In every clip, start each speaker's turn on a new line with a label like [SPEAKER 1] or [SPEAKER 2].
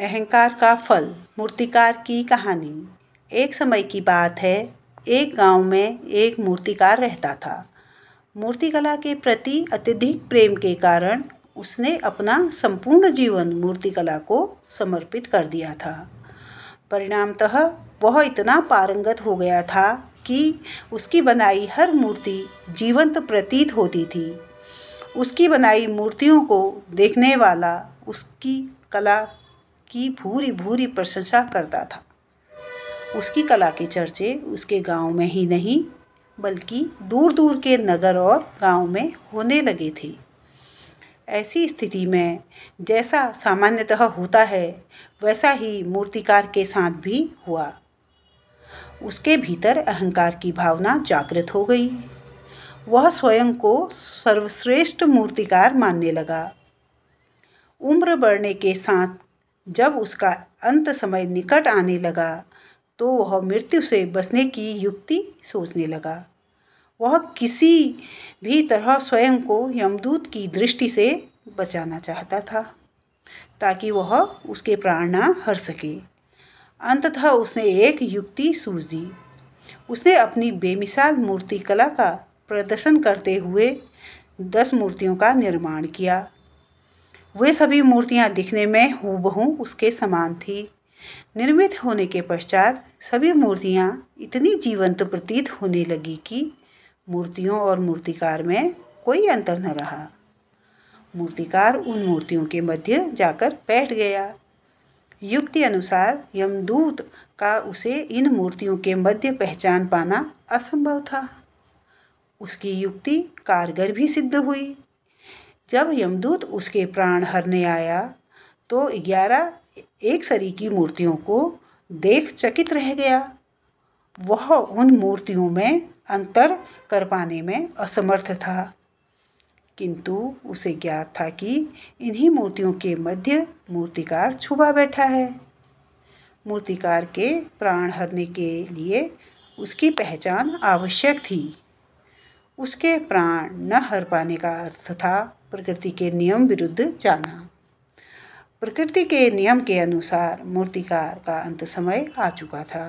[SPEAKER 1] अहंकार का फल मूर्तिकार की कहानी एक समय की बात है एक गांव में एक मूर्तिकार रहता था मूर्तिकला के प्रति अत्यधिक प्रेम के कारण उसने अपना संपूर्ण जीवन मूर्तिकला को समर्पित कर दिया था परिणामतः वह इतना पारंगत हो गया था कि उसकी बनाई हर मूर्ति जीवंत प्रतीत होती थी उसकी बनाई मूर्तियों को देखने वाला उसकी कला की भूरी भूरी प्रशंसा करता था उसकी कला के चर्चे उसके गांव में ही नहीं बल्कि दूर दूर के नगर और गांव में होने लगे थे ऐसी स्थिति में जैसा सामान्यतः होता है वैसा ही मूर्तिकार के साथ भी हुआ उसके भीतर अहंकार की भावना जागृत हो गई वह स्वयं को सर्वश्रेष्ठ मूर्तिकार मानने लगा उम्र बढ़ने के साथ जब उसका अंत समय निकट आने लगा तो वह मृत्यु से बचने की युक्ति सोचने लगा वह किसी भी तरह स्वयं को यमदूत की दृष्टि से बचाना चाहता था ताकि वह उसके प्राण ना हर सके अंततः उसने एक युक्ति सूझ दी उसने अपनी बेमिसाल मूर्तिकला का प्रदर्शन करते हुए दस मूर्तियों का निर्माण किया वे सभी मूर्तियाँ दिखने में हूबहू उसके समान थी निर्मित होने के पश्चात सभी मूर्तियाँ इतनी जीवंत प्रतीत होने लगी कि मूर्तियों और मूर्तिकार में कोई अंतर न रहा मूर्तिकार उन मूर्तियों के मध्य जाकर बैठ गया युक्ति अनुसार यमदूत का उसे इन मूर्तियों के मध्य पहचान पाना असंभव था उसकी युक्ति कारगर भी सिद्ध हुई जब यमदूत उसके प्राण हरने आया तो ग्यारह एक सरी की मूर्तियों को देख चकित रह गया वह उन मूर्तियों में अंतर कर पाने में असमर्थ था किंतु उसे ज्ञात था कि इन्हीं मूर्तियों के मध्य मूर्तिकार छुपा बैठा है मूर्तिकार के प्राण हरने के लिए उसकी पहचान आवश्यक थी उसके प्राण न हर पाने का अर्थ था प्रकृति के नियम विरुद्ध जाना प्रकृति के नियम के अनुसार मूर्तिकार का अंत समय आ चुका था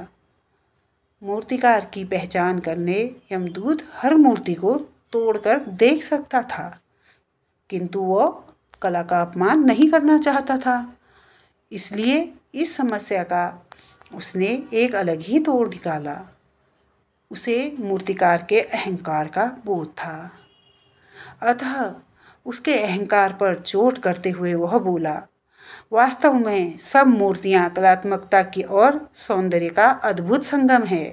[SPEAKER 1] मूर्तिकार की पहचान करने यमदूत हर मूर्ति को तोड़कर देख सकता था किंतु वह कला का अपमान नहीं करना चाहता था इसलिए इस समस्या का उसने एक अलग ही तोड़ निकाला उसे मूर्तिकार के अहंकार का बोध था अतः उसके अहंकार पर चोट करते हुए वह बोला वास्तव में सब मूर्तियाँ कलात्मकता की और सौंदर्य का अद्भुत संगम है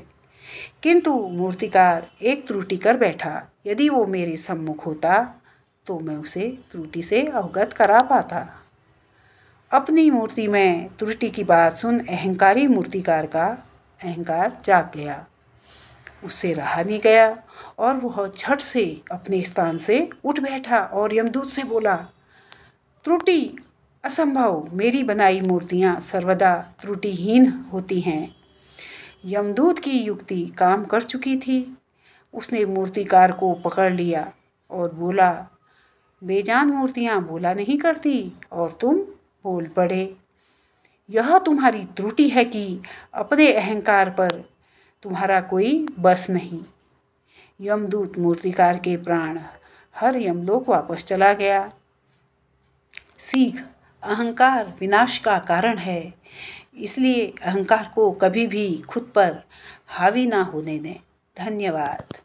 [SPEAKER 1] किंतु मूर्तिकार एक त्रुटि कर बैठा यदि वो मेरे सम्मुख होता तो मैं उसे त्रुटि से अवगत करा पाता अपनी मूर्ति में त्रुटि की बात सुन अहंकारी मूर्तिकार का अहंकार जाग गया उससे रहा नहीं गया और वह झट से अपने स्थान से उठ बैठा और यमदूत से बोला त्रुटि असंभव मेरी बनाई मूर्तियाँ सर्वदा त्रुटिहीन होती हैं यमदूत की युक्ति काम कर चुकी थी उसने मूर्तिकार को पकड़ लिया और बोला बेजान मूर्तियाँ बोला नहीं करती और तुम बोल पड़े यह तुम्हारी त्रुटि है कि अपने अहंकार पर तुम्हारा कोई बस नहीं यमदूत मूर्तिकार के प्राण हर यमलोक वापस चला गया सीख अहंकार विनाश का कारण है इसलिए अहंकार को कभी भी खुद पर हावी ना होने दें धन्यवाद